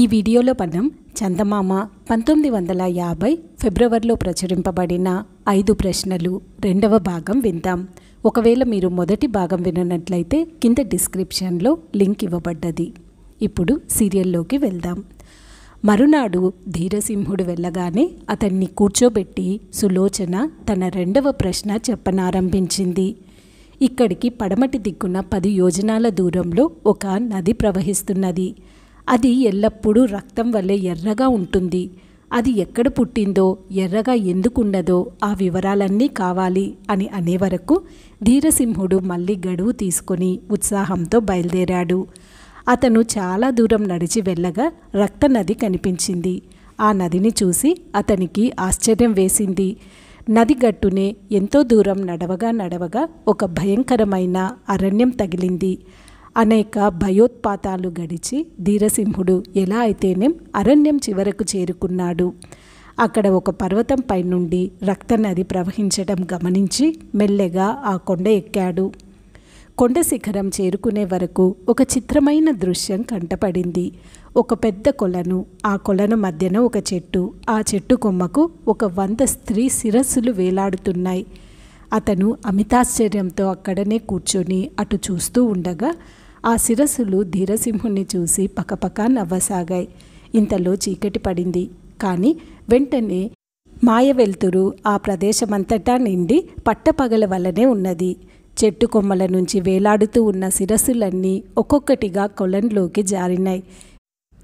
ఈ వీడియోలో మనం చందమామ పంతొమ్మిది వందల యాభై ఫిబ్రవరిలో ప్రచురింపబడిన ఐదు ప్రశ్నలు రెండవ భాగం విందాం ఒకవేళ మీరు మొదటి భాగం విననట్లయితే కింద డిస్క్రిప్షన్లో లింక్ ఇవ్వబడ్డది ఇప్పుడు సీరియల్లోకి వెళ్దాం మరునాడు ధీరసింహుడు వెళ్ళగానే అతన్ని కూర్చోబెట్టి సులోచన తన రెండవ ప్రశ్న చెప్పనారంభించింది ఇక్కడికి పడమటి దిక్కున పది యోజనాల దూరంలో ఒక నది ప్రవహిస్తున్నది అది ఎల్లప్పుడూ రక్తం వల్లే ఎర్రగా ఉంటుంది అది ఎక్కడ పుట్టిందో ఎర్రగా ఎందుకున్నదో ఆ వివరాలన్నీ కావాలి అని అనే వరకు ధీరసింహుడు మళ్ళీ గడువు తీసుకొని ఉత్సాహంతో బయలుదేరాడు అతను చాలా దూరం నడిచి వెళ్ళగా రక్త నది కనిపించింది ఆ నదిని చూసి అతనికి ఆశ్చర్యం వేసింది నది గట్టునే ఎంతో దూరం నడవగా నడవగా ఒక భయంకరమైన అరణ్యం తగిలింది అనేక భయోత్పాతాలు గడిచి ధీరసింహుడు ఎలా అయితేనేం అరణ్యం చివరకు చేరుకున్నాడు అక్కడ ఒక పర్వతం పైనుండి రక్తనది ప్రవహించడం గమనించి మెల్లెగా ఆ కొండ ఎక్కాడు కొండ శిఖరం చేరుకునే వరకు ఒక చిత్రమైన దృశ్యం కంటపడింది ఒక పెద్ద కొలను ఆ కొలను మధ్యన ఒక చెట్టు ఆ చెట్టు కొమ్మకు ఒక వంద స్త్రీ శిరస్సులు వేలాడుతున్నాయి అతను అమితాశ్చర్యంతో అక్కడనే కూర్చొని అటు చూస్తూ ఉండగా ఆ శిరస్సులు ధీరసింహుణ్ణి చూసి పకపక నవ్వసాగాయి ఇంతలో చీకటి పడింది కానీ వెంటనే మాయ వెలుతురు ఆ ప్రదేశమంతటా నిండి పట్టపగల వలనే ఉన్నది చెట్టు కొమ్మల నుంచి వేలాడుతూ ఉన్న శిరస్సులన్నీ ఒక్కొక్కటిగా కొలంలోకి జారినాయి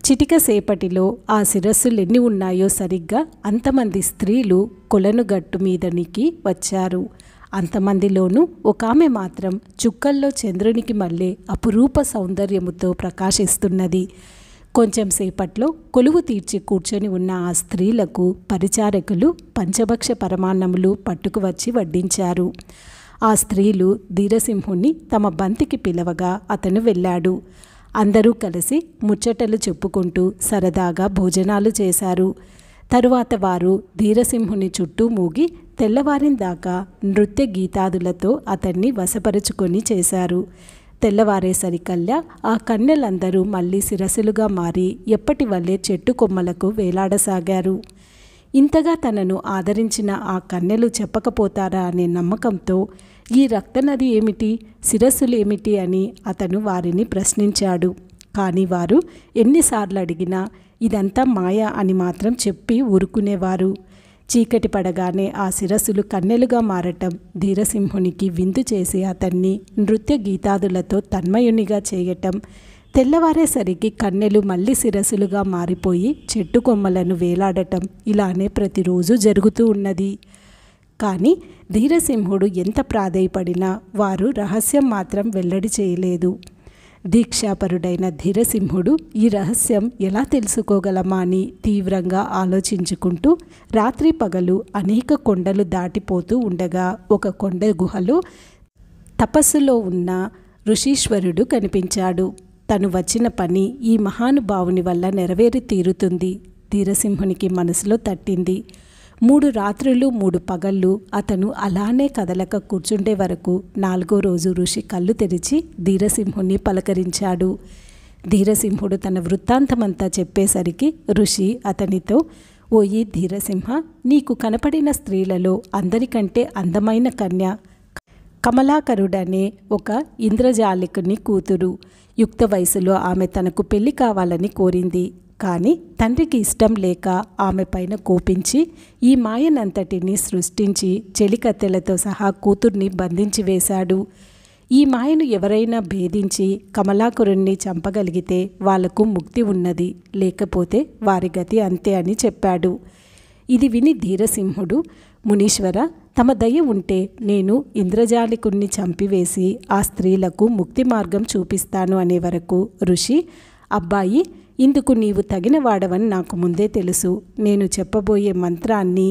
చిటిక సేపటిలో ఆ శిరస్సులు ఎన్ని ఉన్నాయో సరిగ్గా అంతమంది స్త్రీలు కొలను గట్టు మీదనికి వచ్చారు అంతమందిలోనూ ఒక ఆమె మాత్రం చుక్కల్లో చంద్రునికి మళ్ళీ అపురూప సౌందర్యముతో ప్రకాశిస్తున్నది కొంచెం సేపట్లో కొలువు తీర్చి కూర్చొని ఉన్న ఆ స్త్రీలకు పరిచారకులు పంచభక్ష పరమాన్నములు పట్టుకువచ్చి వడ్డించారు ఆ స్త్రీలు ధీరసింహుణ్ణి తమ బంతికి పిలవగా అతను వెళ్ళాడు అందరూ కలిసి ముచ్చటలు చెప్పుకుంటూ సరదాగా భోజనాలు చేశారు తరువాత వారు ధీరసింహుని చుట్టూ మూగి తెల్లవారిన దాకా నృత్య గీతాదులతో అతన్ని వశపరుచుకొని చేశారు తెల్లవారేసరికల్లా ఆ కన్నెలందరూ మళ్ళీ సిరసులుగా మారి ఎప్పటి వల్లే చెట్టు కొమ్మలకు వేలాడసాగారు ఇంతగా తనను ఆదరించిన ఆ కన్నెలు చెప్పకపోతారా అనే నమ్మకంతో ఈ రక్తనది ఏమిటి శిరస్సులేమిటి అని అతను వారిని ప్రశ్నించాడు కానీ వారు ఎన్నిసార్లు అడిగినా ఇదంతా మాయ అని మాత్రం చెప్పి ఊరుకునేవారు చీకటి పడగానే ఆ శిరస్సులు కన్నెలుగా మారటం ధీరసింహునికి విందు చేసి అతన్ని నృత్య గీతాదులతో తన్మయునిగా చేయటం తెల్లవారేసరికి కన్నెలు మళ్ళీ శిరస్సులుగా మారిపోయి చెట్టు కొమ్మలను వేలాడటం ఇలానే ప్రతిరోజు జరుగుతూ ఉన్నది కానీ ధీరసింహుడు ఎంత ప్రాధేయపడినా వారు రహస్యం మాత్రం వెల్లడి చేయలేదు దీక్షాపరుడైన ధీరసింహుడు ఈ రహస్యం ఎలా తెలుసుకోగలమా అని తీవ్రంగా ఆలోచించుకుంటూ రాత్రి పగలు అనేక కొండలు దాటిపోతూ ఉండగా ఒక కొండ గుహలో తపస్సులో ఉన్న ఋషీశ్వరుడు కనిపించాడు తను వచ్చిన పని ఈ మహానుభావుని వల్ల నెరవేరి తీరుతుంది ధీరసింహునికి మనసులో తట్టింది మూడు రాత్రులు మూడు పగళ్ళు అతను అలానే కదలక కూర్చుండే వరకు నాలుగో రోజు ఋషి కళ్ళు తెరిచి ధీరసింహుణ్ణి పలకరించాడు ధీరసింహుడు తన వృత్తాంతమంతా చెప్పేసరికి ఋషి అతనితో ఓయి ధీరసింహ నీకు కనపడిన స్త్రీలలో అందరికంటే అందమైన కన్య కమలాకరుడనే ఒక ఇంద్రజాలికుని కూతురు యుక్త వయసులో ఆమె తనకు పెళ్లి కావాలని కోరింది కానీ తండ్రికి ఇష్టం లేక ఆమె పైన కోపించి ఈ మాయనంతటిని సృష్టించి చెలికత్తెలతో సహా కూతుర్ని బంధించి వేశాడు ఈ మాయను ఎవరైనా భేదించి కమలాకురుణ్ణి చంపగలిగితే వాళ్లకు ముక్తి ఉన్నది లేకపోతే వారి గతి అంతే అని చెప్పాడు ఇది విని ధీరసింహుడు మునీశ్వర తమ దయ ఉంటే నేను ఇంద్రజాలికుణ్ణి చంపివేసి ఆ స్త్రీలకు ముక్తి మార్గం చూపిస్తాను అనే వరకు ఋషి అబ్బాయి ఇందుకు నీవు తగిన వాడవని నాకు ముందే తెలుసు నేను చెప్పబోయే మంత్రాన్ని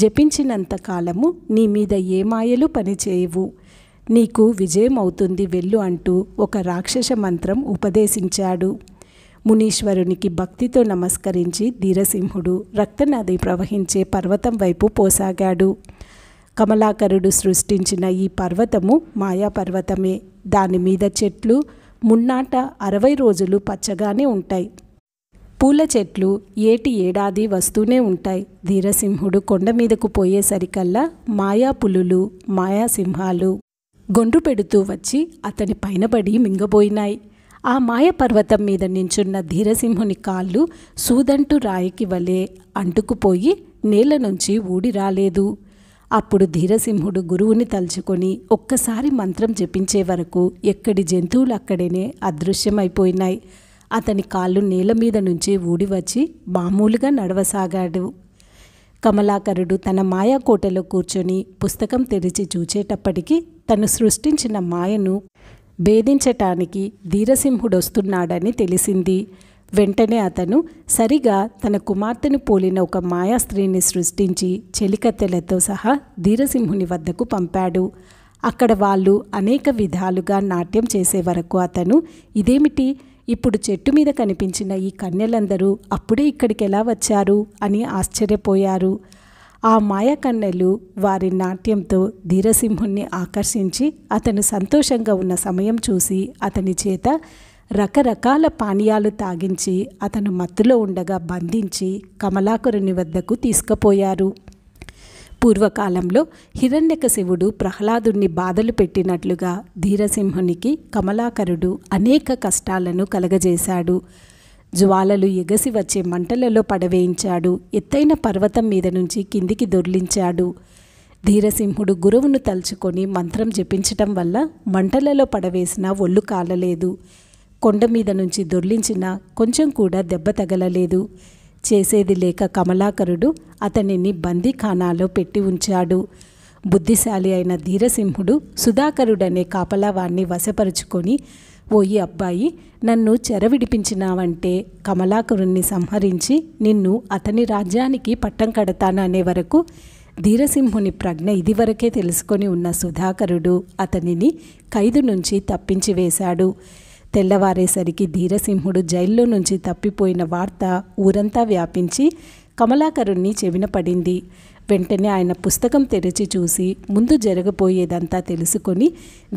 జపించినంత కాలము నీ మీద ఏ మాయలు పనిచేయవు నీకు విజయం అవుతుంది వెళ్ళు అంటూ ఒక రాక్షస మంత్రం ఉపదేశించాడు మునీశ్వరునికి భక్తితో నమస్కరించి ధీరసింహుడు రక్తనది ప్రవహించే పర్వతం వైపు పోసాగాడు కమలాకరుడు సృష్టించిన ఈ పర్వతము మాయాపర్వతమే దానిమీద చెట్లు మున్నాట అరవై రోజులు పచ్చగానే ఉంటాయి పూల చెట్లు ఏటి ఏడాది వస్తూనే ఉంటాయి ధీరసింహుడు కొండ మీదకు పోయేసరికల్లా మాయా పులులు మాయాసింహాలు గొండ్రు పెడుతూ వచ్చి అతని పైనబడి మింగబోయినాయి ఆ మాయ పర్వతం మీద నించున్న ధీరసింహుని కాళ్ళు సూదంటు రాయికి వలె అంటుకుపోయి నేల నుంచి ఊడి రాలేదు అప్పుడు ధీరసింహుడు గురువుని తలుచుకొని ఒక్కసారి మంత్రం జపించే వరకు ఎక్కడి జంతువులు అక్కడనే అదృశ్యమైపోయినాయి అతని కాళ్ళు నేల మీద నుంచి ఊడివచ్చి మామూలుగా నడవసాగాడు కమలాకరుడు తన మాయా కోటలో కూర్చొని పుస్తకం తెరిచి చూచేటప్పటికీ తను సృష్టించిన మాయను భేదించటానికి వస్తున్నాడని తెలిసింది వెంటనే అతను సరిగా తన కుమార్తెను పోలిన ఒక మాయా స్త్రీని సృష్టించి చెలికత్తెలతో సహా ధీరసింహుని వద్దకు పంపాడు అక్కడ వాళ్ళు అనేక విధాలుగా నాట్యం చేసే వరకు అతను ఇదేమిటి ఇప్పుడు చెట్టు మీద కనిపించిన ఈ కన్యలందరూ అప్పుడే ఇక్కడికి ఎలా వచ్చారు అని ఆశ్చర్యపోయారు ఆ మాయకన్నెలు వారి నాట్యంతో ధీరసింహుణ్ణి ఆకర్షించి అతను సంతోషంగా ఉన్న సమయం చూసి అతని చేత రకరకాల పానీయాలు తాగించి అతను మత్తులో ఉండగా బంధించి కమలాకరుని వద్దకు తీసుకుపోయారు పూర్వకాలంలో హిరణ్యక శివుడు ప్రహ్లాదుణ్ణి బాధలు పెట్టినట్లుగా ధీరసింహునికి కమలాకరుడు అనేక కష్టాలను కలగజేశాడు జ్వాలలు ఎగసి వచ్చే మంటలలో పడవేయించాడు ఎత్తైన పర్వతం మీద నుంచి కిందికి దొర్లించాడు ధీరసింహుడు గురువును తలుచుకొని మంత్రం జపించటం వల్ల మంటలలో పడవేసినా ఒళ్ళు కాలలేదు కొండ మీద నుంచి దొర్లించినా కొంచెం కూడా దెబ్బ తగలలేదు చేసేది లేక కమలాకరుడు అతనిని బందీఖానాలో పెట్టి ఉంచాడు బుద్ధిశాలి అయిన ధీరసింహుడు సుధాకరుడనే కాపలావాణ్ణి వశపరుచుకొని ఓయి అబ్బాయి నన్ను చెర విడిపించినావంటే కమలాకరుణ్ణి సంహరించి నిన్ను అతని రాజ్యానికి పట్టం కడతాను అనే వరకు ధీరసింహుని ప్రజ్ఞ ఇదివరకే తెలుసుకొని ఉన్న సుధాకరుడు అతనిని ఖైదు నుంచి తప్పించి వేశాడు తెల్లవారేసరికి ధీరసింహుడు జైల్లో నుంచి తప్పిపోయిన వార్త ఊరంతా వ్యాపించి కమలాకరుణ్ణి చెవిన పడింది వెంటనే ఆయన పుస్తకం తెరిచి చూసి ముందు జరగబోయేదంతా తెలుసుకొని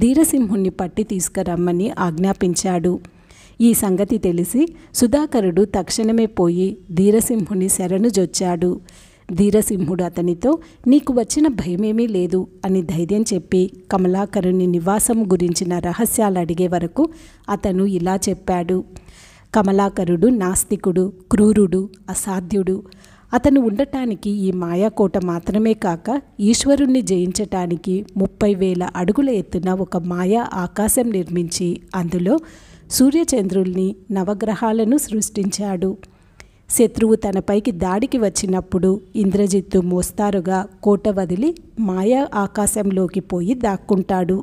ధీరసింహుణ్ణి పట్టి తీసుకురమ్మని ఆజ్ఞాపించాడు ఈ సంగతి తెలిసి సుధాకరుడు తక్షణమే పోయి ధీరసింహుని శరణు జొచ్చాడు ధీరసింహుడు అతనితో నీకు వచ్చిన భయమేమీ లేదు అని ధైర్యం చెప్పి కమలాకరుని నివాసం గురించిన రహస్యాలు అడిగే వరకు అతను ఇలా చెప్పాడు కమలాకరుడు నాస్తికుడు క్రూరుడు అసాధ్యుడు అతను ఉండటానికి ఈ మాయాకోట మాత్రమే కాక ఈశ్వరుణ్ణి జయించటానికి ముప్పై వేల అడుగుల ఎత్తున ఒక మాయా ఆకాశం నిర్మించి అందులో సూర్యచంద్రుల్ని నవగ్రహాలను సృష్టించాడు శత్రువు తనపైకి దాడికి వచ్చినప్పుడు ఇంద్రజిత్తు మోస్తారుగా కోట వదిలి మాయా ఆకాశంలోకి పోయి దాక్కుంటాడు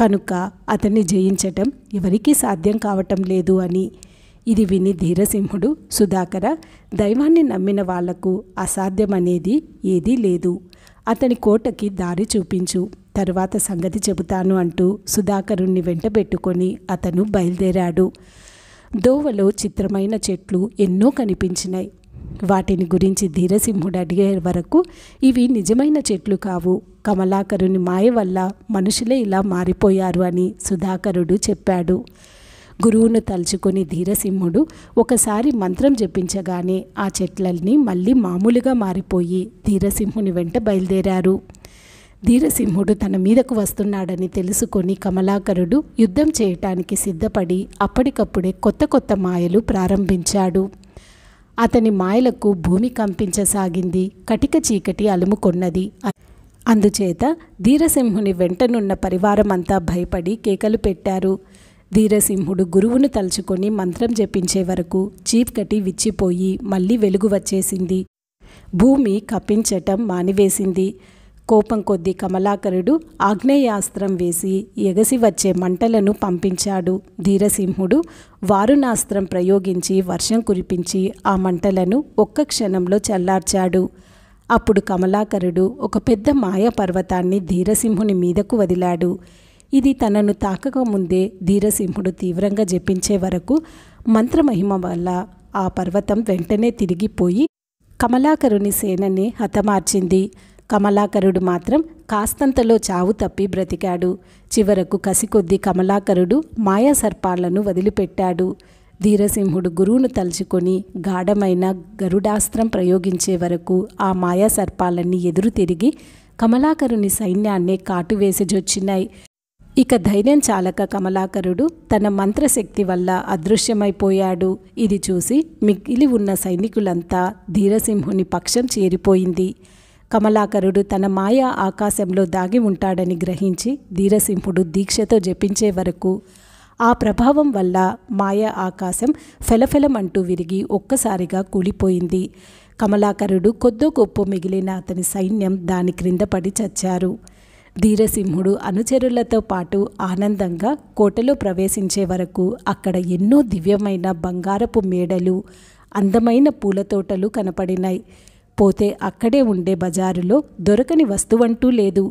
కనుక అతన్ని జయించటం ఎవరికీ సాధ్యం కావటం లేదు అని ఇది విని ధీరసింహుడు సుధాకర దైవాన్ని నమ్మిన వాళ్లకు అసాధ్యమనేది ఏదీ లేదు అతని కోటకి దారి చూపించు తరువాత సంగతి చెబుతాను అంటూ సుధాకరుణ్ణి వెంటబెట్టుకొని అతను బయలుదేరాడు దోవలో చిత్రమైన చెట్లు ఎన్నో కనిపించినాయి వాటిని గురించి ధీరసింహుడు అడిగే వరకు ఇవి నిజమైన చెట్లు కావు కమలాకరుని మాయ వల్ల మనుషులే ఇలా మారిపోయారు అని సుధాకరుడు చెప్పాడు గురువును తలుచుకొని ధీరసింహుడు ఒకసారి మంత్రం జపించగానే ఆ చెట్లన్నీ మళ్ళీ మామూలుగా మారిపోయి ధీరసింహుని వెంట బయలుదేరారు ధీరసింహుడు తన మీదకు వస్తున్నాడని తెలుసుకొని కమలాకరుడు యుద్ధం చేయటానికి సిద్ధపడి అప్పటికప్పుడే కొత్త కొత్త మాయలు ప్రారంభించాడు అతని మాయలకు భూమి కంపించసాగింది కటిక చీకటి అలుముకొన్నది అందుచేత ధీరసింహుని వెంటనున్న పరివారమంతా భయపడి కేకలు పెట్టారు ధీరసింహుడు గురువును తలుచుకొని మంత్రం జపించే వరకు చీప్కటి విచ్చిపోయి మళ్ళీ వెలుగు వచ్చేసింది భూమి కప్పించటం మానివేసింది కోపం కొద్దీ కమలాకరుడు ఆగ్నేయాస్త్రం వేసి ఎగసి వచ్చే మంటలను పంపించాడు ధీరసింహుడు వారుణాస్త్రం ప్రయోగించి వర్షం కురిపించి ఆ మంటలను ఒక్క క్షణంలో చల్లార్చాడు అప్పుడు కమలాకరుడు ఒక పెద్ద మాయా పర్వతాన్ని ధీరసింహుని మీదకు వదిలాడు ఇది తనను తాకక ముందే ధీరసింహుడు తీవ్రంగా జపించే వరకు మంత్రమహిమ వల్ల ఆ పర్వతం వెంటనే తిరిగిపోయి కమలాకరుని సేనని హతమార్చింది కమలాకరుడు మాత్రం కాస్తంతలో చావు తప్పి బ్రతికాడు చివరకు కసికొద్ది కమలాకరుడు మాయా సర్పాలను వదిలిపెట్టాడు ధీరసింహుడు గురువును తలుచుకొని గాఢమైన గరుడాస్త్రం ప్రయోగించే వరకు ఆ మాయా సర్పాలన్నీ ఎదురు తిరిగి కమలాకరుని సైన్యాన్నే కాటువేసిజొచ్చినాయి ఇక ధైర్యం చాలక కమలాకరుడు తన మంత్రశక్తి వల్ల అదృశ్యమైపోయాడు ఇది చూసి మిగిలి ఉన్న సైనికులంతా ధీరసింహుని పక్షం చేరిపోయింది కమలాకరుడు తన మాయా ఆకాశంలో దాగి ఉంటాడని గ్రహించి ధీరసింహుడు దీక్షతో జపించే వరకు ఆ ప్రభావం వల్ల మాయా ఆకాశం ఫెలఫెలమంటూ విరిగి ఒక్కసారిగా కూలిపోయింది కమలాకరుడు కొద్దో గొప్ప మిగిలిన అతని సైన్యం దాని క్రింద పడి చచ్చారు ధీరసింహుడు అనుచరులతో పాటు ఆనందంగా కోటలో ప్రవేశించే వరకు అక్కడ ఎన్నో దివ్యమైన బంగారపు మేడలు అందమైన పూలతోటలు కనపడినాయి పోతే అక్కడే ఉండే బజారులో దొరకని వస్తువంటూ లేదు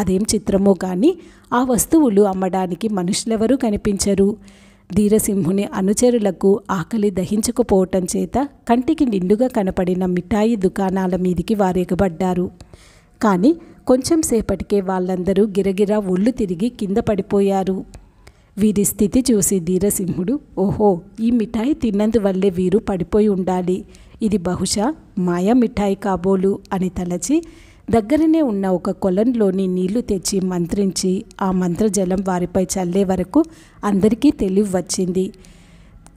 అదేం చిత్రమో కానీ ఆ వస్తువులు అమ్మడానికి మనుషులెవరూ కనిపించరు ధీరసింహుని అనుచరులకు ఆకలి దహించకపోవటం చేత కంటికి నిండుగా కనపడిన మిఠాయి దుకాణాల మీదికి వారెగబడ్డారు కానీ కొంచెం సేపటికే వాళ్ళందరూ గిరగిరా ఒళ్ళు తిరిగి కింద పడిపోయారు వీరి స్థితి చూసి ధీరసింహుడు ఓహో ఈ మిఠాయి తిన్నందువల్లే వీరు పడిపోయి ఉండాలి ఇది బహుశా మాయా మిఠాయి కాబోలు అని తలచి దగ్గరనే ఉన్న ఒక కొలంలోని నీళ్లు తెచ్చి మంత్రించి ఆ మంత్రజలం వారిపై చల్లే వరకు అందరికీ తెలివి వచ్చింది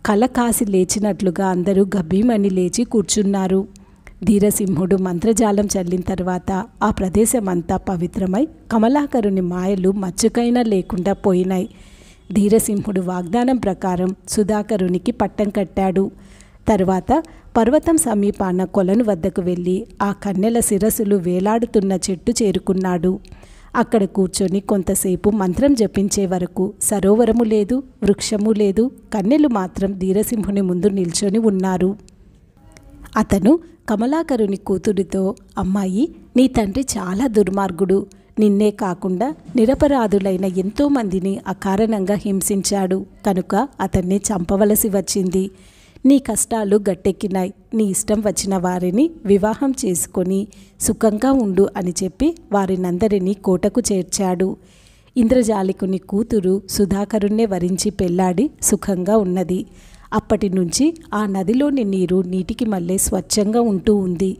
కల కాసి లేచినట్లుగా అందరూ గభీమని లేచి కూర్చున్నారు ధీరసింహుడు మంత్రజాలం చల్లిన తర్వాత ఆ ప్రదేశమంతా పవిత్రమై కమలాకరుని మాయలు మచ్చుకైనా లేకుండా పోయినాయి ధీరసింహుడు వాగ్దానం ప్రకారం సుధాకరునికి పట్టం కట్టాడు తర్వాత పర్వతం సమీపాన కొలను వద్దకు వెళ్ళి ఆ కన్నెల శిరస్సులు వేలాడుతున్న చెట్టు చేరుకున్నాడు అక్కడ కూర్చొని కొంతసేపు మంత్రం జపించే వరకు సరోవరము లేదు వృక్షము లేదు కన్నెలు మాత్రం ధీరసింహుని ముందు నిల్చొని ఉన్నారు అతను కమలాకరుని కూతురితో అమ్మాయి నీ తండ్రి చాలా దుర్మార్గుడు నిన్నే కాకుండా నిరపరాధులైన ఎంతోమందిని అకారణంగా హింసించాడు కనుక అతన్ని చంపవలసి వచ్చింది నీ కష్టాలు గట్టెక్కినాయి నీ ఇష్టం వచ్చిన వారిని వివాహం చేసుకొని సుఖంగా ఉండు అని చెప్పి వారినందరినీ కోటకు చేర్చాడు ఇంద్రజాలికుని కూతురు సుధాకరుణ్ణే వరించి పెళ్లాడి సుఖంగా ఉన్నది అప్పటి నుంచి ఆ నదిలోని నీరు నీటికి మళ్ళీ స్వచ్ఛంగా ఉంటూ ఉంది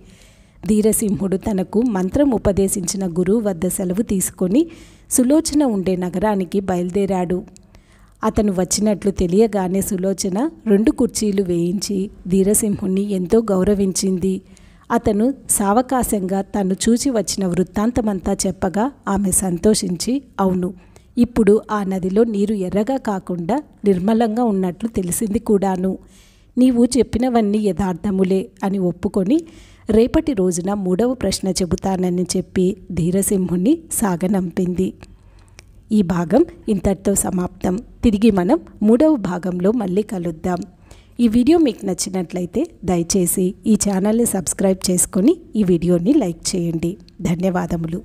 ధీరసింహుడు తనకు మంత్రం ఉపదేశించిన గురువు వద్ద సెలవు తీసుకొని సులోచన ఉండే నగరానికి బయలుదేరాడు అతను వచ్చినట్లు తెలియగానే సులోచన రెండు కుర్చీలు వేయించి ధీరసింహుణ్ణి ఎంతో గౌరవించింది అతను సావకాశంగా తను చూచి వచ్చిన వృత్తాంతమంతా చెప్పగా ఆమె సంతోషించి అవును ఇప్పుడు ఆ నదిలో నీరు ఎర్రగా కాకుండా నిర్మలంగా ఉన్నట్లు తెలిసింది కూడాను నీవు చెప్పినవన్నీ యథార్థములే అని ఒప్పుకొని రేపటి రోజున మూడవ ప్రశ్న చెబుతానని చెప్పి ధీరసింహుణ్ణి సాగనంపింది ఈ భాగం ఇంతటితో సమాప్తం తిరిగి మనం మూడవ భాగంలో మళ్ళీ కలుద్దాం ఈ వీడియో మీకు నచ్చినట్లయితే దయచేసి ఈ ఛానల్ని సబ్స్క్రైబ్ చేసుకొని ఈ వీడియోని లైక్ చేయండి ధన్యవాదములు